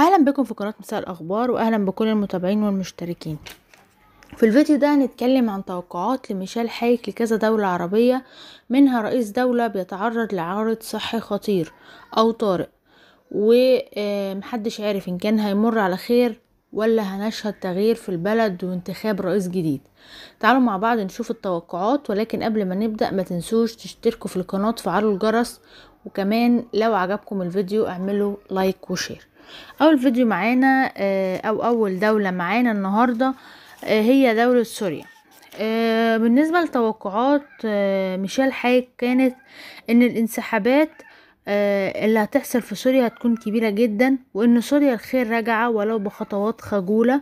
اهلا بكم في قناة مساء الاخبار واهلا بكل المتابعين والمشتركين في الفيديو ده هنتكلم عن توقعات لميشيل حايك لكذا دولة عربية منها رئيس دولة بيتعرض لعارض صحي خطير او طارئ ومحدش عارف ان كان هيمر على خير ولا هنشهد تغيير في البلد وانتخاب رئيس جديد تعالوا مع بعض نشوف التوقعات ولكن قبل ما نبدأ ما تنسوش تشتركوا في القناة وفعلوا الجرس وكمان لو عجبكم الفيديو اعملوا لايك وشير اول فيديو معانا آه، او اول دولة معانا النهاردة آه، هي دولة سوريا آه، بالنسبة لتوقعات ميشيل حايك كانت ان الانسحابات آه، اللي هتحصل في سوريا هتكون كبيرة جدا وإن سوريا الخير راجعة ولو بخطوات خجولة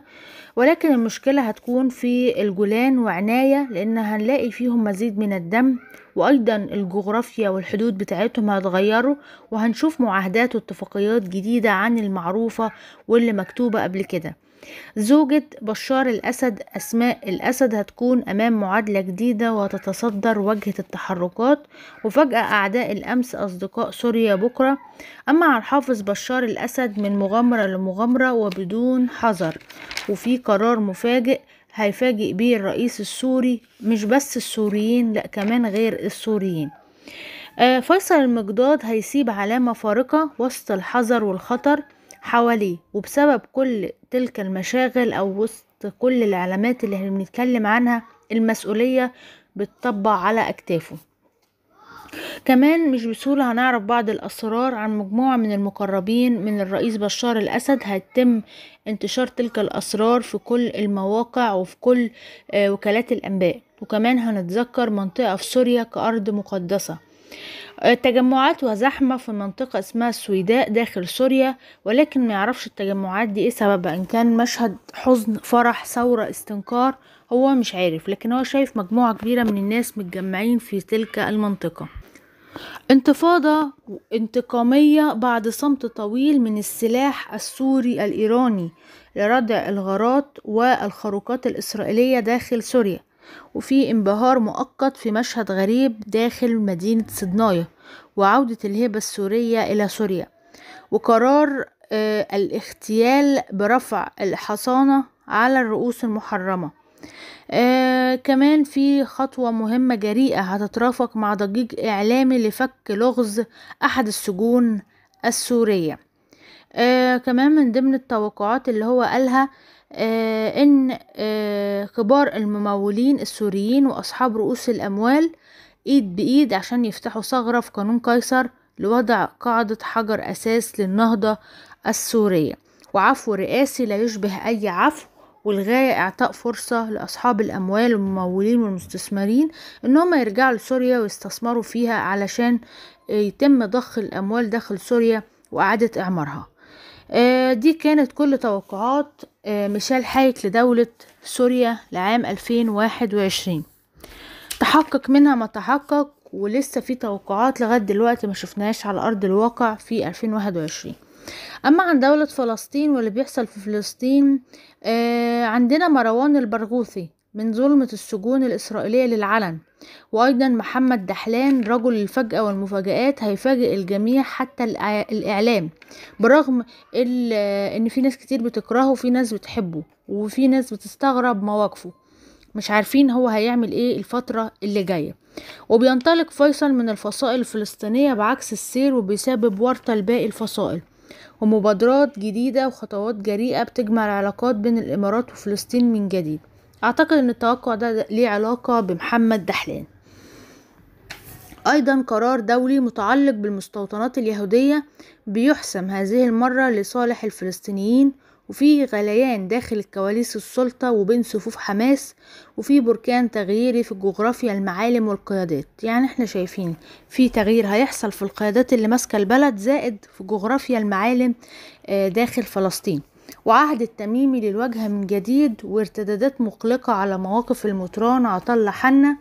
ولكن المشكلة هتكون في الجولان وعناية لأن هنلاقي فيهم مزيد من الدم وأيضا الجغرافيا والحدود بتاعتهم هتغيروا وهنشوف معاهدات واتفاقيات جديدة عن المعروفة واللي مكتوبة قبل كده زوجة بشار الأسد أسماء الأسد هتكون أمام معادلة جديدة وهتتصدر وجهة التحركات وفجأة أعداء الأمس أصدقاء سوريا بكرة أما عن حافظ بشار الأسد من مغامرة لمغامرة وبدون حذر وفي قرار مفاجئ هيفاجئ بيه الرئيس السوري مش بس السوريين لأ كمان غير السوريين آه، فيصل المقداد هيسيب علامة فارقة وسط الحذر والخطر حواليه وبسبب كل تلك المشاغل أو وسط كل العلامات اللي احنا بنتكلم عنها المسؤولية بتطبع على أكتافه كمان مش بسهولة هنعرف بعض الأسرار عن مجموعة من المقربين من الرئيس بشار الأسد هيتم انتشار تلك الأسرار في كل المواقع وفي كل آه، وكالات الأنباء وكمان هنتذكر منطقة في سوريا كأرض مقدسة تجمعات وزحمة في منطقة اسمها السويداء داخل سوريا ولكن ما يعرفش التجمعات دي ايه سببها ان كان مشهد حزن فرح ثورة استنكار هو مش عارف لكن هو شايف مجموعة كبيرة من الناس متجمعين في تلك المنطقة انتفاضة انتقامية بعد صمت طويل من السلاح السوري الإيراني لردع الغارات والخروقات الإسرائيلية داخل سوريا وفي انبهار مؤقت في مشهد غريب داخل مدينة سيدنايا وعودة الهبة السورية إلى سوريا وقرار آه، الاغتيال برفع الحصانة على الرؤوس المحرمة آه كمان في خطوة مهمة جريئة هتترافق مع ضجيج إعلامي لفك لغز أحد السجون السورية آه كمان من ضمن التوقعات اللي هو قالها آه، إن آه، كبار الممولين السوريين وأصحاب رؤوس الأموال إيد بإيد عشان يفتحوا ثغرة في قانون قيصر لوضع قاعدة حجر أساس للنهضة السورية وعفو رئاسي لا يشبه أي عفو والغاية إعطاء فرصة لأصحاب الأموال والممولين والمستثمرين إنهم يرجعوا لسوريا ويستثمروا فيها علشان يتم ضخ الأموال داخل سوريا وإعادة إعمارها آه، دي كانت كل توقعات آه، ميشيل حايك لدولة سوريا لعام 2021 تحقق منها ما تحقق ولسه في توقعات لغاية دلوقتي ما شفناش على أرض الواقع في 2021 أما عن دولة فلسطين واللي بيحصل في فلسطين آه عندنا مروان البرغوثي من ظلمة السجون الإسرائيلية للعلن وأيضا محمد دحلان رجل الفجأة والمفاجآت هيفاجئ الجميع حتى الإعلام برغم إن في ناس كتير بتكرهه وفي ناس بتحبه وفي ناس بتستغرب مواقفه مش عارفين هو هيعمل ايه الفترة اللي جاية وبينطلق فيصل من الفصائل الفلسطينية بعكس السير وبيسبب ورطة لباقي الفصائل ومبادرات جديدة وخطوات جريئة بتجمع العلاقات بين الإمارات وفلسطين من جديد اعتقد ان التوقع ده ليه علاقة بمحمد دحلان أيضا قرار دولي متعلق بالمستوطنات اليهودية بيحسم هذه المرة لصالح الفلسطينيين وفي غليان داخل الكواليس السلطة وبين صفوف حماس وفي بركان تغييري في الجغرافيا المعالم والقيادات يعني احنا شايفين في تغيير هيحصل في القيادات اللي ماسكة البلد زائد في جغرافيا المعالم آه، داخل فلسطين وعهد التميمي للواجهة من جديد وارتدادات مقلقة على مواقف المطران عطل حنا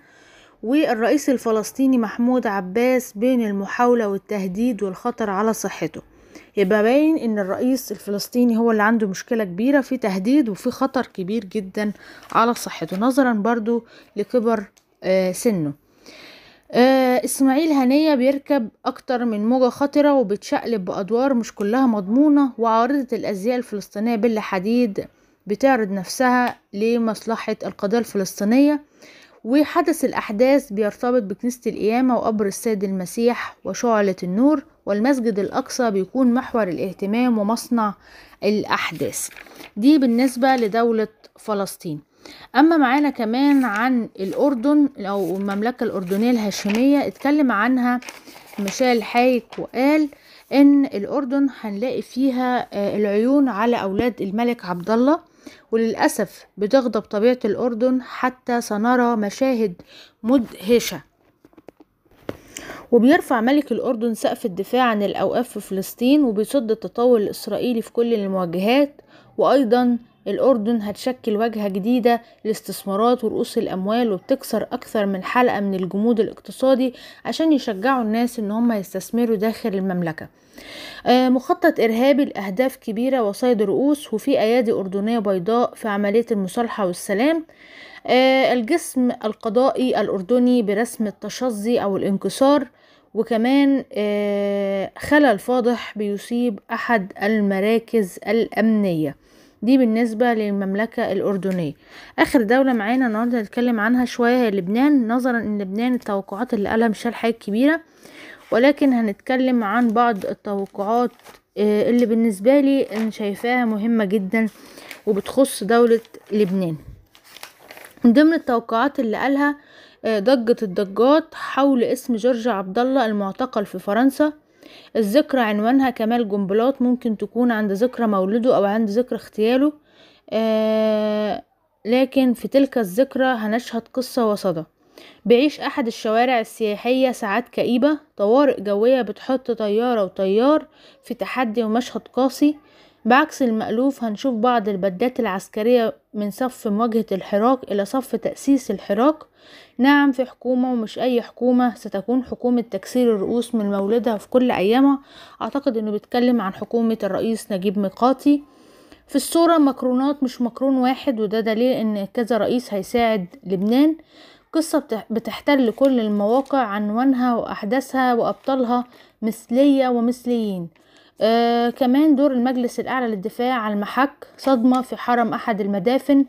والرئيس الفلسطيني محمود عباس بين المحاولة والتهديد والخطر على صحته يبقى باين ان الرئيس الفلسطيني هو اللي عنده مشكلة كبيرة في تهديد وفي خطر كبير جدا على صحته نظرا برضو لكبر آه، سنه آه اسماعيل هنية بيركب أكتر من موجة خطرة وبتشقلب بأدوار مش كلها مضمونة وعارضة الأزياء الفلسطينية بيلا حديد بتعرض نفسها لمصلحة القضية الفلسطينية وحدث الأحداث بيرتبط بكنيسة القيامة وقبر السيد المسيح وشعلة النور والمسجد الأقصى بيكون محور الاهتمام ومصنع الأحداث دي بالنسبة لدولة فلسطين اما معانا كمان عن الاردن او المملكه الاردنيه الهاشميه اتكلم عنها مشال حايك وقال ان الاردن هنلاقي فيها آه، العيون على اولاد الملك عبد الله وللاسف بتغضب طبيعه الاردن حتى سنرى مشاهد مدهشه وبيرفع ملك الأردن سقف الدفاع عن الأوقاف في فلسطين وبيصد التطور الإسرائيلي في كل المواجهات وأيضا الأردن هتشكل واجهة جديدة للاستثمارات ورؤوس الأموال وبتكسر أكثر من حلقة من الجمود الاقتصادي عشان يشجعوا الناس إن هم يستثمروا داخل المملكة آه، مخطط إرهابي لأهداف كبيرة وصيد رؤوس وفي أيادي أردنية بيضاء في عملية المصالحة والسلام آه، الجسم القضائي الأردني برسم التشظي أو الانكسار وكمان آه، خلل فاضح بيصيب أحد المراكز الأمنية دي بالنسبة للمملكة الأردنية آخر دولة معانا النهاردة هنتكلم عنها شوية هي لبنان نظرا إن لبنان التوقعات اللي قالها مش حاجة كبيرة ولكن هنتكلم عن بعض التوقعات آه، اللي بالنسبة لي أنا شايفاها مهمة جدا وبتخص دولة لبنان من ضمن التوقعات اللي قالها آه، ضجة الضجات حول اسم جورج عبد الله المعتقل في فرنسا الذكرى عنوانها كمال جنبلاط ممكن تكون عند ذكرى مولده أو عند ذكرى اغتياله آه لكن في تلك الذكرى هنشهد قصة وصدى بيعيش أحد الشوارع السياحية ساعات كئيبة طوارئ جوية بتحط طيارة وطيار في تحدي ومشهد قاسي بعكس المألوف هنشوف بعض البدات العسكرية من صف مواجهة الحراك إلى صف تأسيس الحراك نعم في حكومة ومش أي حكومة ستكون حكومة تكسير الرؤوس من مولدها في كل أيامها أعتقد أنه بيتكلم عن حكومة الرئيس نجيب ميقاتي في الصورة مكرونات مش مكرون واحد وده دليل أن كذا رئيس هيساعد لبنان قصة بتحتل كل المواقع عنوانها وأحداثها وأبطالها مثلية ومثليين آه كمان دور المجلس الأعلى للدفاع عن المحك صدمة في حرم أحد المدافن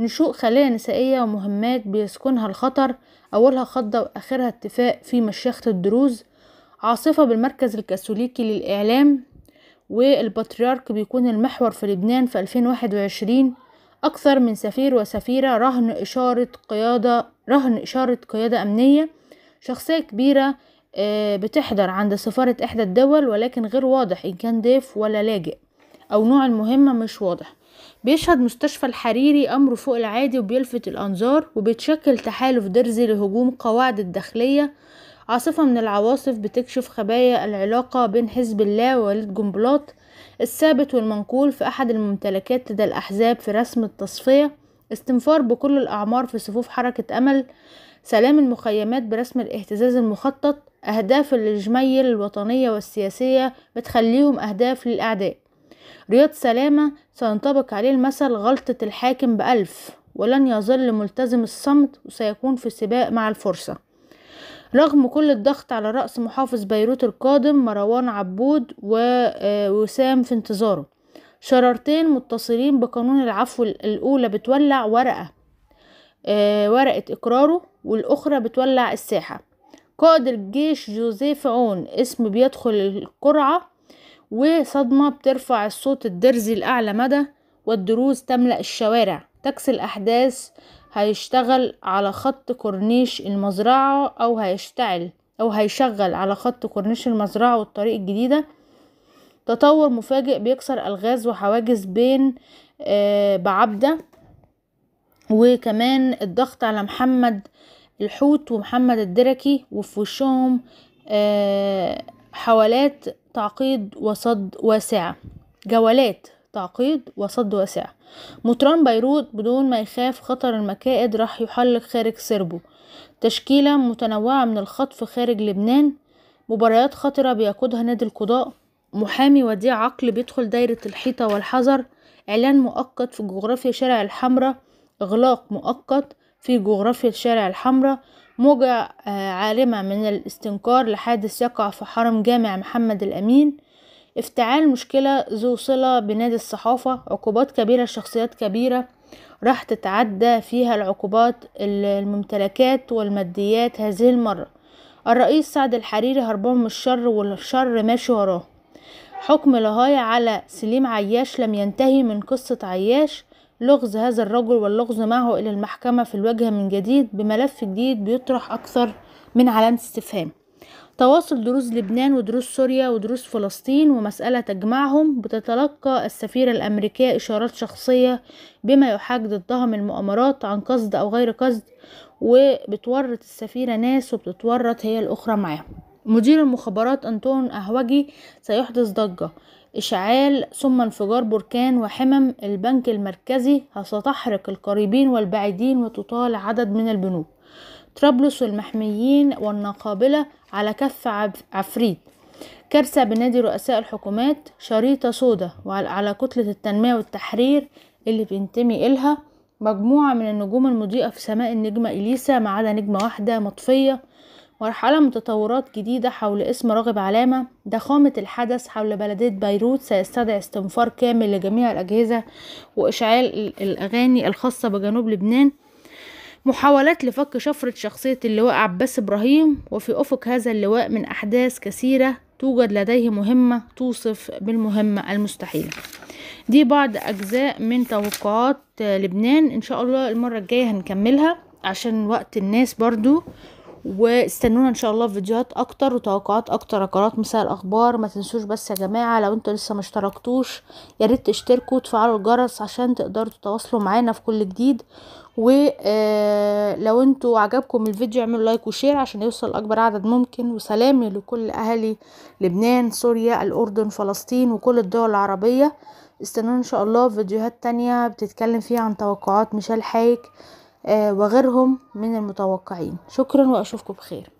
نشوء خلايا نسائية ومهمات بيسكنها الخطر أولها خضة وآخرها اتفاق في مشيخة الدروز عاصفة بالمركز الكاثوليكي للإعلام والبطريرك بيكون المحور في لبنان في 2021 أكثر من سفير وسفيرة رهن إشارة قيادة رهن إشارة قيادة أمنية شخصية كبيرة آه، بتحضر عند سفارة إحدى الدول ولكن غير واضح إن كان ضيف ولا لاجئ أو نوع المهمة مش واضح بيشهد مستشفى الحريري أمره فوق العادي وبيلفت الأنظار وبيتشكل تحالف درزي لهجوم قواعد الداخلية عاصفة من العواصف بتكشف خبايا العلاقة بين حزب الله ووليد جنبلاط الثابت والمنقول في أحد الممتلكات لدى الأحزاب في رسم التصفية استنفار بكل الأعمار في صفوف حركة أمل سلام المخيمات برسم الاهتزاز المخطط أهداف الجميل الوطنية والسياسية بتخليهم أهداف للأعداء رياض سلامة سينطبق عليه المثل غلطة الحاكم بألف ولن يظل ملتزم الصمت وسيكون في سباق مع الفرصة رغم كل الضغط على رأس محافظ بيروت القادم مروان عبود ووسام آه، في انتظاره شرارتين متصلين بقانون العفو الأولى بتولع ورقة آه، ورقة إقراره والأخرى بتولع الساحة قائد الجيش جوزيف عون اسم بيدخل القرعة وصدمة بترفع الصوت الدرزي لأعلى مدى والدروز تملأ الشوارع تكس الأحداث هيشتغل على خط كورنيش المزرعة أو هيشتعل أو هيشغل على خط كورنيش المزرعة والطريق الجديدة تطور مفاجئ بيكسر ألغاز وحواجز بين آه، بعبدة وكمان الضغط على محمد الحوت ومحمد الدركي وفي وشهم آه، حوالات تعقيد وصد واسعة جولات تعقيد وصد واسعة مطران بيروت بدون ما يخاف خطر المكائد راح يحلق خارج سربه تشكيلة متنوعة من الخطف خارج لبنان مباريات خطرة بيقودها نادي القضاء محامي وديع عقل بيدخل دايرة الحيطة والحذر إعلان مؤقت في جغرافيا شارع الحمراء إغلاق مؤقت في جغرافيا الشارع الحمراء موجة آه، عارمة من الاستنكار لحادث يقع في حرم جامع محمد الأمين افتعال مشكلة ذو صلة بنادي الصحافة عقوبات كبيرة لشخصيات كبيرة راح تتعدى فيها العقوبات الممتلكات والماديات هذه المرة الرئيس سعد الحريري هربان من الشر والشر ماشي وراه حكم لهاية على سليم عياش لم ينتهي من قصة عياش لغز هذا الرجل واللغز معه إلى المحكمة في الواجهة من جديد بملف جديد بيطرح أكثر من علامة استفهام تواصل دروس لبنان ودروس سوريا ودروس فلسطين ومسألة تجمعهم بتتلقى السفيرة الأمريكية إشارات شخصية بما يحاك ضدها من عن قصد أو غير قصد وبتورط السفيرة ناس وبتتورط هي الأخرى معاهم مدير المخابرات أنتون أهوجي سيحدث ضجة إشعال ثم انفجار بركان وحمم البنك المركزي ستحرق القريبين والبعيدين وتطال عدد من البنوك طرابلس والمحميين والنقابلة على كف عفريت كارثة بنادي رؤساء الحكومات شريطة سودة على كتلة التنمية والتحرير اللي بينتمي إلها مجموعة من النجوم المضيئة في سماء النجمة إليسا ما عدا نجمة واحدة مطفية مرحلة من تطورات جديدة حول اسم راغب علامة ضخامة الحدث حول بلدية بيروت سيستدعي استنفار كامل لجميع الأجهزة وإشعال الأغاني الخاصة بجنوب لبنان محاولات لفك شفرة شخصية اللواء عباس إبراهيم وفي أفق هذا اللواء من أحداث كثيرة توجد لديه مهمة توصف بالمهمة المستحيلة دي بعض أجزاء من توقعات لبنان إن شاء الله المرة الجاية هنكملها عشان وقت الناس برضو واستنونا ان شاء الله في فيديوهات اكتر وتوقعات اكتر على مساء الاخبار ما تنسوش بس يا جماعه لو انتوا لسه ما اشتركتوش يا ريت تشتركوا وتفعلوا الجرس عشان تقدروا تتواصلوا معانا في كل جديد ولو آه، انتوا عجبكم الفيديو اعملوا لايك وشير عشان يوصل اكبر عدد ممكن وسلامي لكل اهالي لبنان سوريا الاردن فلسطين وكل الدول العربيه استنونا ان شاء الله فيديوهات تانية بتتكلم فيها عن توقعات ميشيل حايك آه، وغيرهم من المتوقعين شكرا واشوفكم بخير